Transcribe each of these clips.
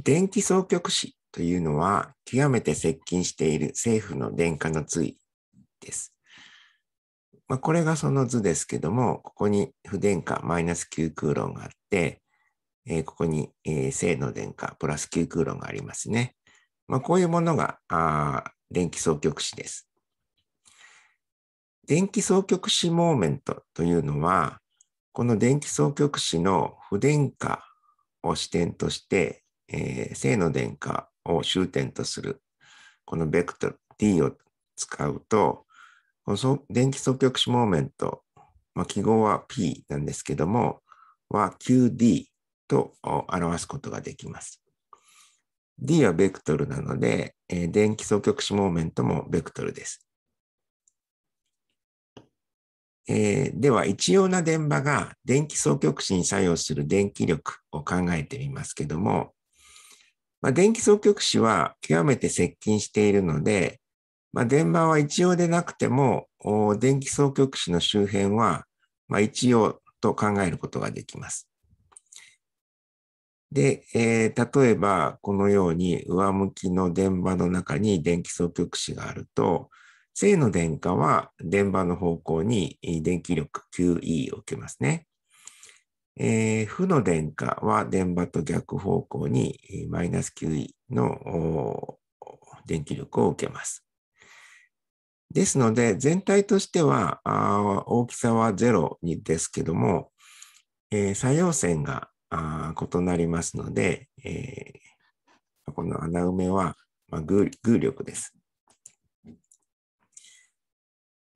電気総局子というのは極めて接近している政府の電化の対です。まあ、これがその図ですけども、ここに不電化マイナス9空論があって、えー、ここに、えー、正の電化プラス9空論がありますね。まあ、こういうものがあ電気総局子です。電気総局子モーメントというのは、この電気総局子の不電化を視点としてえー、正の電荷を終点とする、このベクトル t を使うと、この電気双極子モーメント、まあ、記号は p なんですけども、は qd と表すことができます。d はベクトルなので、えー、電気双極子モーメントもベクトルです。えー、では一様な電場が電気双極子に作用する電気力を考えてみますけども、まあ、電気総局子は極めて接近しているので、まあ、電波は一様でなくても、電気総局子の周辺は、まあ、一様と考えることができます。で、えー、例えばこのように上向きの電波の中に電気総局子があると、正の電荷は電波の方向に電気力 QE を受けますね。えー、負の電荷は電場と逆方向にマイナス9 e の電気力を受けます。ですので、全体としては大きさは0にですけども、えー、作用線が異なりますので、えー、この穴埋めは、まあ、偶力です。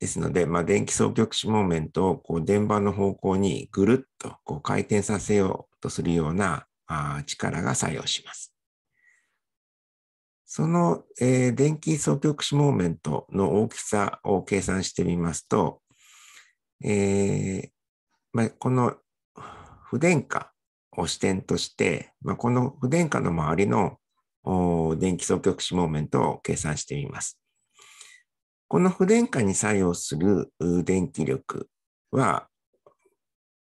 ですので、まあ、電気双極子モーメントをこう電波の方向にぐるっとこう回転させようとするようなあ力が作用します。その、えー、電気双極子モーメントの大きさを計算してみますと、えー、まあ、この不電化を視点として、まあ、この不電化の周りの電気双極子モーメントを計算してみます。この不電荷に作用する電気力は、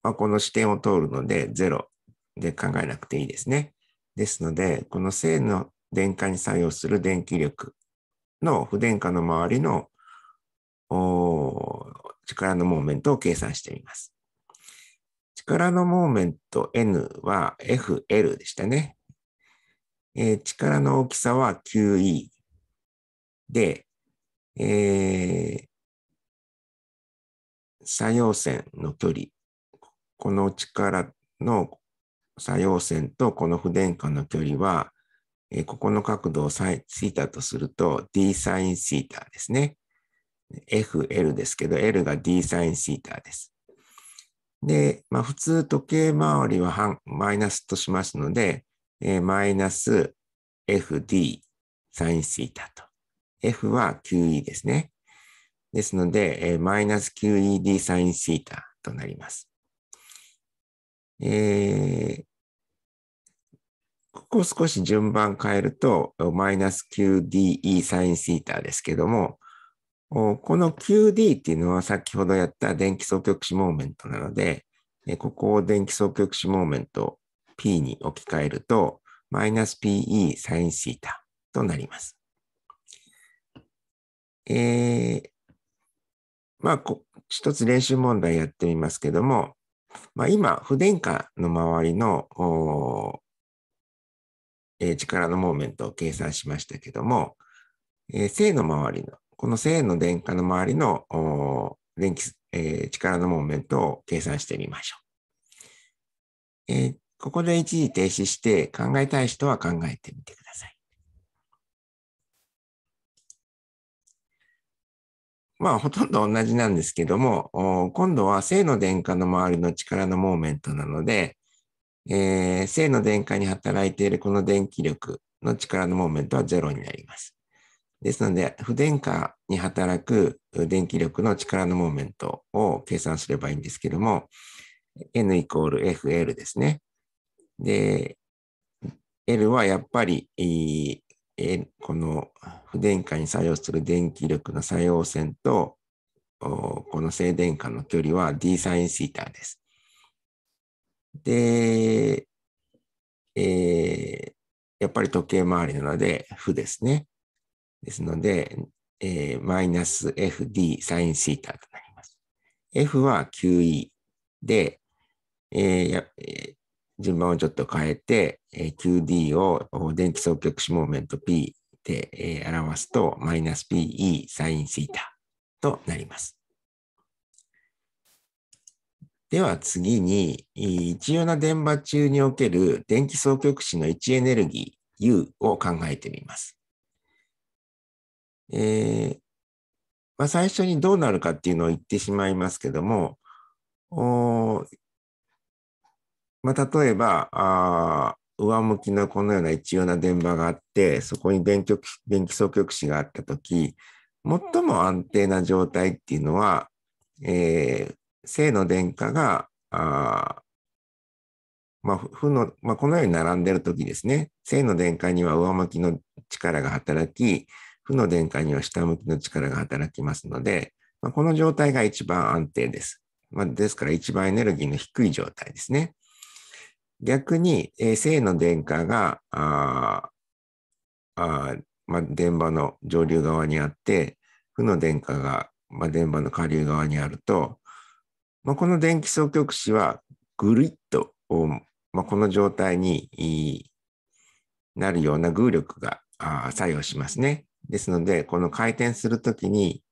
まあ、この視点を通るので0で考えなくていいですね。ですので、この正の電荷に作用する電気力の不電荷の周りの力のモーメントを計算してみます。力のモーメント N は FL でしたね。えー、力の大きさは QE で、えー、作用線の距離、この力の作用線とこの不電荷の距離は、えー、ここの角度をサイシータとすると d サインシータですね。FL ですけど、L が d サインシータです。で、まあ、普通時計回りは半マイナスとしますので、えー、マイナス FD サインシータと。F は QE ですね。ですので、えマイナス QED サインシータとなります。えー、ここ少し順番変えると、マイナス QDE サインシータですけども、この QD っていうのは先ほどやった電気双極子モーメントなので、ここを電気双極子モーメント P に置き換えると、マイナス PE サインシータとなります。えー、まあ、一つ練習問題やってみますけども、まあ、今、不電荷の周りの、えー、力のモーメントを計算しましたけども、えー、正の周りの、この正の電荷の周りの電気、えー、力のモーメントを計算してみましょう。えー、ここで一時停止して考えたい人は考えてみてください。まあ、ほとんど同じなんですけども、今度は正の電荷の周りの力のモーメントなので、えー、正の電荷に働いているこの電気力の力のモーメントはゼロになります。ですので、不電荷に働く電気力の力のモーメントを計算すればいいんですけども、n イコール FL ですね。で、L はやっぱりえこの不電荷に作用する電気力の作用線と、この静電荷の距離は d サインシータです。で、えー、やっぱり時計回りなので、負ですね。ですので、えー、マイナス FD サインシータとなります。F は QE で、えー、順番をちょっと変えて、えー、QD を電気双極子モーメント P で、えー、表すと、マイナス PE サインシータとなります。では次に、一様な電波中における電気双極子の位置エネルギー U を考えてみます。えーまあ、最初にどうなるかっていうのを言ってしまいますけども、まあ、例えばあ上向きのこのような一様な電場があってそこに電極電気総極子があった時最も安定な状態っていうのは、えー、正の電荷があまあ、負の、まあ、このように並んでる時ですね、正の電荷には上向きの力が働き、負の電荷には下向きの力が働きますので、まあ、この状態が一番安定です。まあ、ですから一番エネルギーの低い状態ですね。逆に、えー、正の電荷が、ああまあ、電波の上流側にあって、負の電荷が、まあ、電波の下流側にあると、まあ、この電気双極子はぐるっと、まあ、この状態になるような偶力が作用しますね。ですので、この回転するときに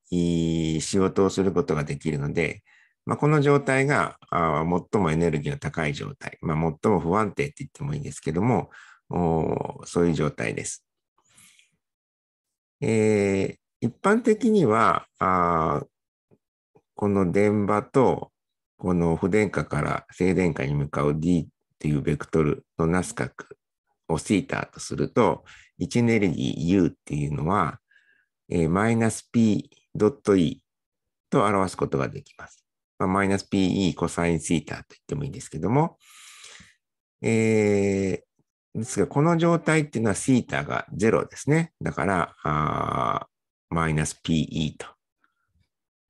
仕事をすることができるので、まあ、この状態があ最もエネルギーの高い状態、まあ、最も不安定って言ってもいいですけども、そういう状態です。えー、一般的にはあ、この電場とこの不電荷から静電荷に向かう D っていうベクトルのナス角を θ とすると、位置エネルギー U っていうのは、マイナス P.E と表すことができます。まあ、マイナス PE コサインシータと言ってもいいんですけども、えー、ですが、この状態っていうのはシータが0ですね。だから、マイナス PE と、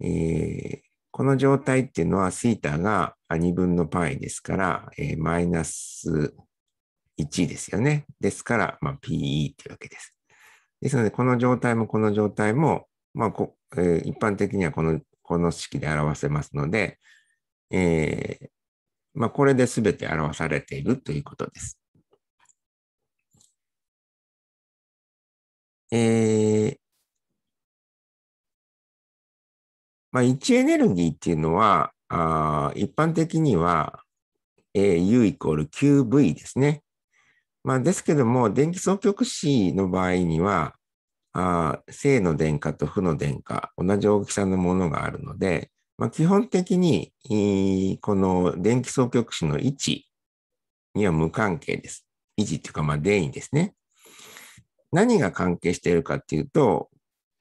えー、この状態っていうのはシータが2分の π ですから、えー、マイナス1ですよね。ですから、まあ、PE というわけです。ですので、この状態もこの状態も、まあえー、一般的にはこのこの式で表せますので、えー、まあ、これで全て表されているということです。えーまあ、位置エネルギーっていうのは、あ一般的には、え U イコール QV ですね。まあ、ですけども、電気双極子の場合には、あ正の電荷と負の電荷、同じ大きさのものがあるので、まあ、基本的に、この電気双極子の位置には無関係です。位置っていうか、まあ、電位ですね。何が関係しているかっていうと、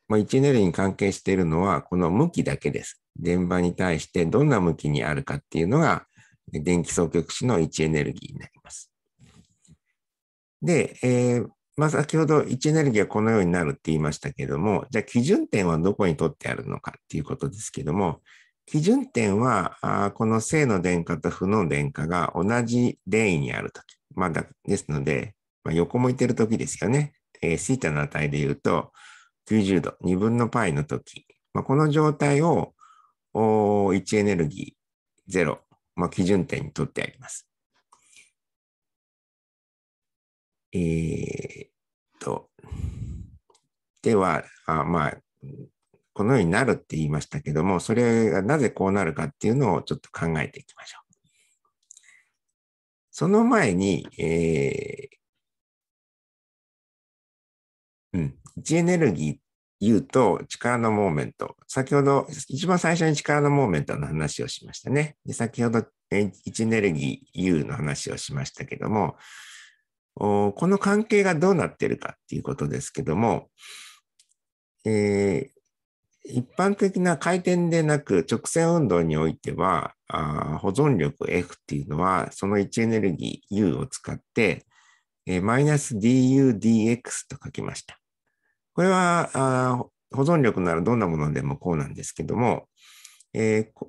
まあ、1エネルギーに関係しているのは、この向きだけです。電場に対してどんな向きにあるかっていうのが、電気双極子の位置エネルギーになります。で、えー、まあ、先ほど位置エネルギーはこのようになるって言いましたけども、じゃあ基準点はどこにとってあるのかっていうことですけども、基準点は、あこの正の電荷と負の電荷が同じ電位にあるとき。まだですので、まあ、横向いてるときですよね。えー、シーの値で言うと、90度、2分の π のとき。まあ、この状態を、位置エネルギー0、まあ、基準点にとってあります。えー、っと、では、あまあ、このようになるって言いましたけども、それがなぜこうなるかっていうのをちょっと考えていきましょう。その前に、えー、うん、位置エネルギー U うと力のモーメント。先ほど、一番最初に力のモーメントの話をしましたね。で先ほど、位置エネルギー U の話をしましたけども、この関係がどうなってるかっていうことですけども、えー、一般的な回転でなく直線運動においては、あ保存力 F っていうのは、その位置エネルギー U を使って、マイナス DUDX と書きました。これはあ保存力ならどんなものでもこうなんですけども、えー、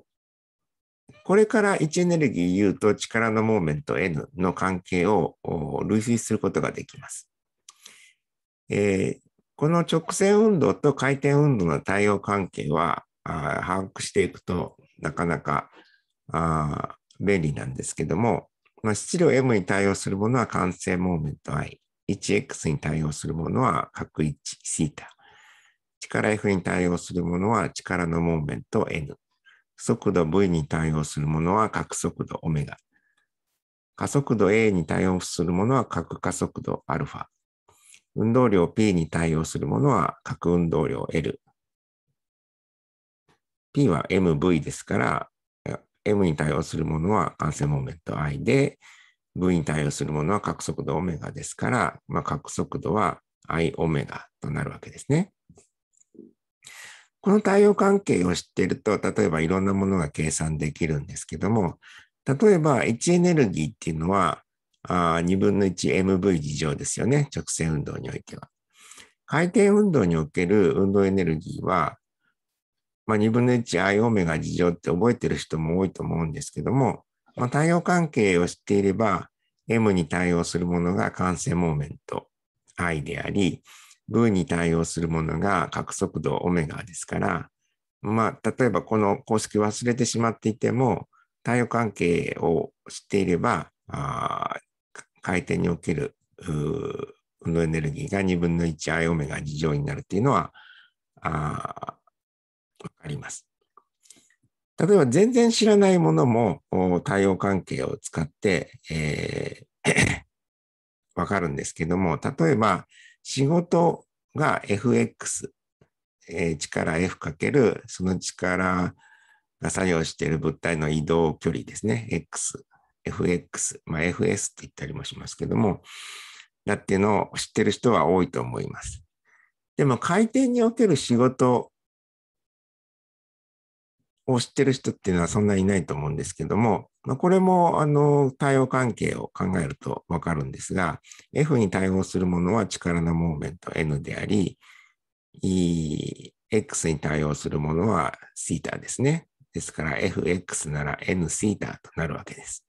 これから位置エネルギー U と力のモーメント N の関係を類推することができます。えー、この直線運動と回転運動の対応関係は把握していくとなかなかあ便利なんですけども、まあ、質量 M に対応するものは完成モーメント I、1X に対応するものは角 1θ、力 F に対応するものは力のモーメント N、速度 v に対応するものは角速度オメガ加速度 a に対応するものは角加速度アルファ運動量 p に対応するものは角運動量 l。p は mv ですから、m に対応するものは感染モーメント i で、v に対応するものは角速度 ω ですから、まあ、角速度は i オメガとなるわけですね。この対応関係を知っていると、例えばいろんなものが計算できるんですけども、例えば位置エネルギーっていうのは、あ2分の 1mv 以上ですよね。直線運動においては。回転運動における運動エネルギーは、まあ、2分の 1i オメガ事乗って覚えてる人も多いと思うんですけども、まあ、対応関係を知っていれば、m に対応するものが完成モーメント i であり、部に対応するものが角速度オメガですから、まあ、例えばこの公式忘れてしまっていても、太陽関係を知っていれば、あ回転における運動エネルギーが2分の 1i オメガ2乗になるっていうのは、あ分かります。例えば全然知らないものも対応関係を使って、えー、わかるんですけども、例えば、仕事が FX、えー、力 F かけるその力が作用している物体の移動距離ですね、X、FX、まあ、FS って言ったりもしますけども、だっていうのを知ってる人は多いと思います。でも、回転における仕事を知ってる人っていうのはそんなにいないと思うんですけども、まあ、これもあの対応関係を考えるとわかるんですが、F に対応するものは力のモーメント N であり、e、X に対応するものは θ ですね。ですから Fx なら Nθ となるわけです。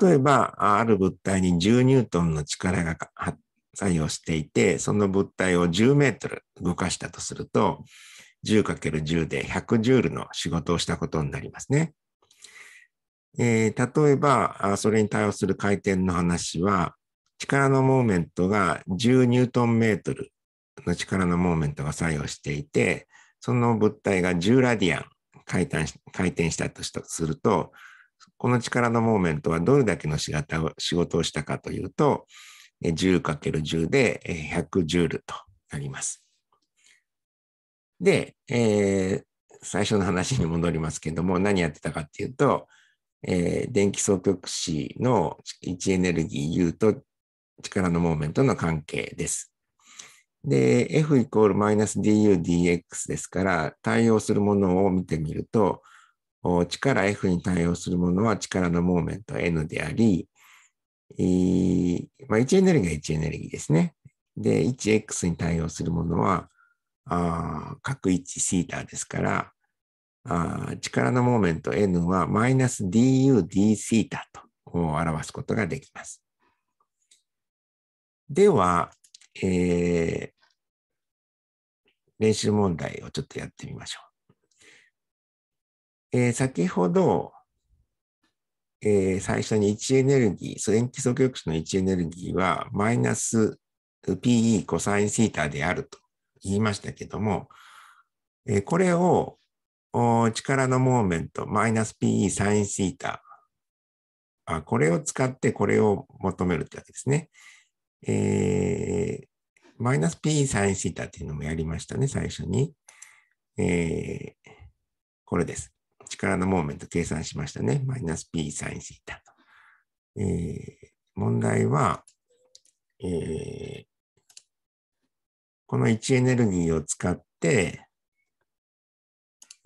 例えば、ある物体に10ニュートンの力が作用していて、その物体を10メートル動かしたとすると、10×10 で100ジュールの仕事をしたことになりますね。えー、例えば、それに対応する回転の話は、力のモーメントが10ニュートンメートルの力のモーメントが作用していて、その物体が10ラディアン回転回転したとすると、この力のモーメントはどれだけの仕事をしたかというと、10×10 で100ジュールとなります。で、えー、最初の話に戻りますけども、何やってたかっていうと、えー、電気双極子の位置エネルギー U と力のモーメントの関係です。で、F イコールマイナス DUDX ですから、対応するものを見てみると、力 F に対応するものは力のモーメント N であり、えー、まあ、位置エネルギーが位置エネルギーですね。で、1X に対応するものは、あ位置シータですから、あ力のモーメント N はマイナス DUD シータと表すことができます。では、えー、練習問題をちょっとやってみましょう。えー、先ほど、えー、最初に位置エネルギー、素電基素極子の位置エネルギーはマイナス PE コサインシータであると言いましたけども、えこれを力のモーメント、マイナス PE サインシータ、あこれを使ってこれを求めるってわけですね。えー、マイナス PE サインシータっていうのもやりましたね、最初に。えー、これです。力のモーメント計算しましたね。マイナス P サインシータ。えー、問題は、えー、この位置エネルギーを使って、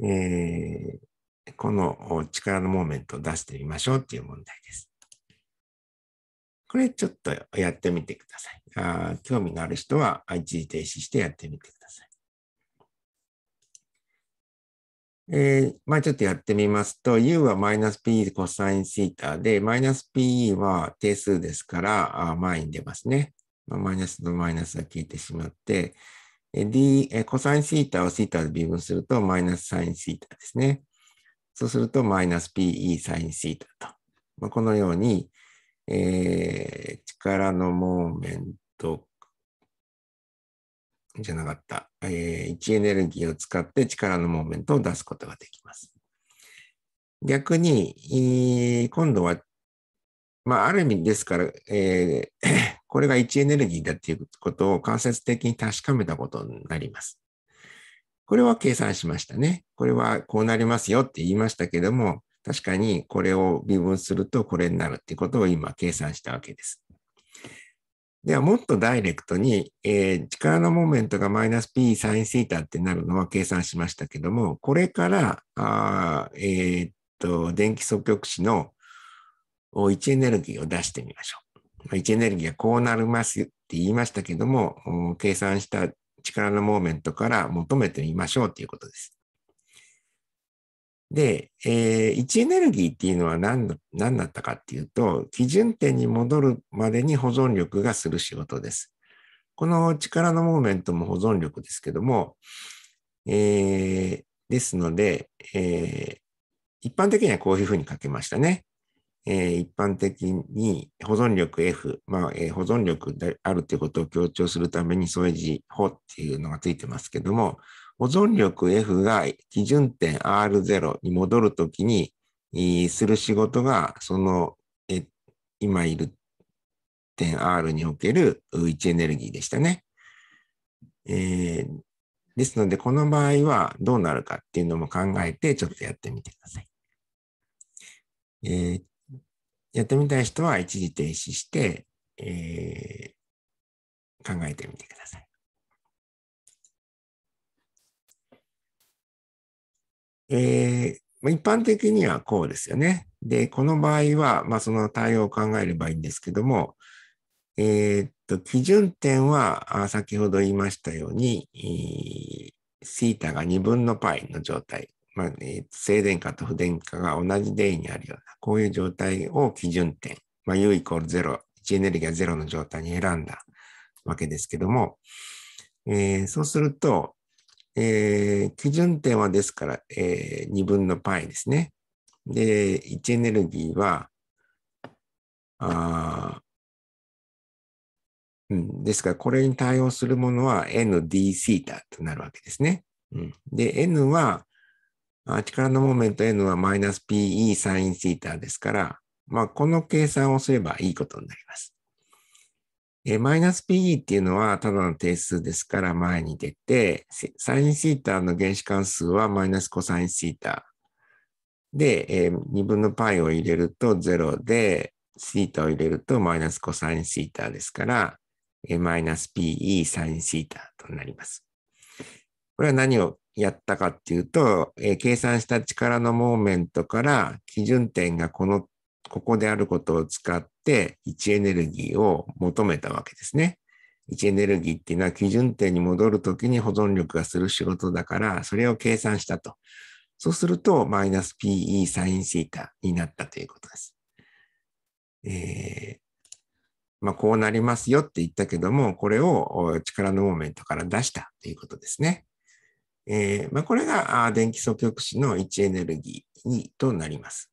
えー、この力のモーメントを出してみましょうっていう問題です。これちょっとやってみてください。あ興味のある人は一時停止してやってみてください。えー、まあちょっとやってみますと、u はマイナス p コサインシータで、マイナス p は定数ですから、あ前に出ますね。マイナスとマイナスが効いてしまって、D、コサインシータをシータで微分するとマイナスサインシータですね。そうするとマイナス PE サインシータと。まあ、このように、えー、力のモーメントじゃなかった、えー、位置エネルギーを使って力のモーメントを出すことができます。逆に、今度は、まあ、ある意味ですから、えーこれが位置エネルギーだっていうことを間接的に確かめたことになります。これは計算しましたね。これはこうなりますよって言いましたけども、確かにこれを微分するとこれになるってことを今計算したわけです。ではもっとダイレクトに、えー、力のモーメントがマイナス p サインシータってなるのは計算しましたけども、これから、あえー、っと、電気阻極子の位置エネルギーを出してみましょう。位置エネルギーはこうなりますって言いましたけども、計算した力のモーメントから求めてみましょうということです。で、えー、位置エネルギーっていうのは何何だったかっていうと、基準点に戻るまでに保存力がする仕事です。この力のモーメントも保存力ですけども、えー、ですので、えー、一般的にはこういうふうに書けましたね。えー、一般的に保存力 F、まあえー、保存力であるということを強調するために添え字法っていうのがついてますけども、保存力 F が基準点 R0 に戻るときに、する仕事が、その、え今いる点 R における位置エネルギーでしたね。えー、ですので、この場合はどうなるかっていうのも考えて、ちょっとやってみてください。えー、やってみたい人は一時停止して、えー、考えてみてください。えー、一般的にはこうですよね。で、この場合は、まあ、その対応を考えればいいんですけども、えー、っと、基準点は、先ほど言いましたように、えー、θ が2分の π の状態まあえ静電荷と不電荷が同じデイにあるような、こういう状態を基準点、まあ、U イコールゼロ、位エネルギーはロの状態に選んだわけですけども、えー、そうすると、えー、基準点はですから、えー、2分の π ですね。で、位エネルギーは、あうん、ですから、これに対応するものは ndθ となるわけですね。うん、で、n は、アーティカルのモーメント N はマイナス PE サインシータですから、まあ、この計算をすればいいことになります。えマイナス PE っていうのはただの定数ですから前に出て、サインシータの原子関数はマイナスコサインシータで、えー、2分の π を入れると0で、シータを入れるとマイナスコサインシータですから、マイナス PE サインシータとなります。これは何をやったかっていうと、えー、計算した力のモーメントから基準点がこの、ここであることを使って位置エネルギーを求めたわけですね。位置エネルギーっていうのは基準点に戻るときに保存力がする仕事だから、それを計算したと。そうすると、マイナス PE サインシータになったということです。えー、まあ、こうなりますよって言ったけども、これを力のモーメントから出したということですね。えーまあ、これが電気阻極子の位置エネルギーとなります。